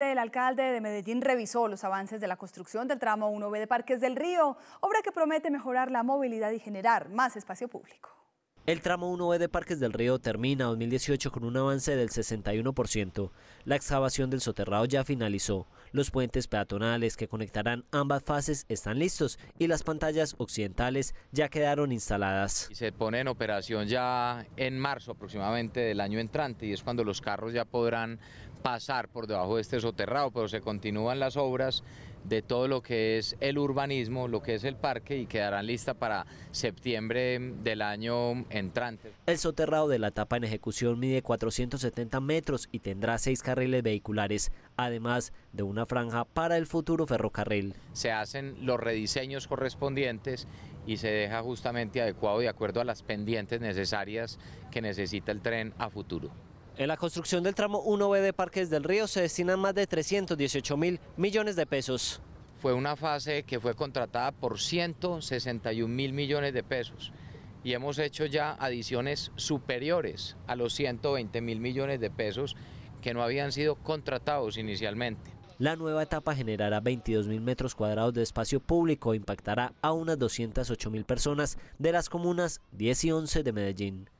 El alcalde de Medellín revisó los avances de la construcción del tramo 1B de Parques del Río, obra que promete mejorar la movilidad y generar más espacio público. El tramo 1B de Parques del Río termina 2018 con un avance del 61%. La excavación del soterrado ya finalizó. Los puentes peatonales que conectarán ambas fases están listos y las pantallas occidentales ya quedaron instaladas. se pone en operación ya en marzo aproximadamente del año entrante y es cuando los carros ya podrán pasar por debajo de este soterrado, pero se continúan las obras de todo lo que es el urbanismo, lo que es el parque y quedarán listas para septiembre del año entrante. El soterrado de la etapa en ejecución mide 470 metros y tendrá seis carriles vehiculares, además de una franja para el futuro ferrocarril. Se hacen los rediseños correspondientes y se deja justamente adecuado de acuerdo a las pendientes necesarias que necesita el tren a futuro. En la construcción del tramo 1B de Parques del Río se destinan más de 318 mil millones de pesos. Fue una fase que fue contratada por 161 mil millones de pesos y hemos hecho ya adiciones superiores a los 120 mil millones de pesos que no habían sido contratados inicialmente. La nueva etapa generará mil metros cuadrados de espacio público e impactará a unas 208 mil personas de las comunas 10 y 11 de Medellín.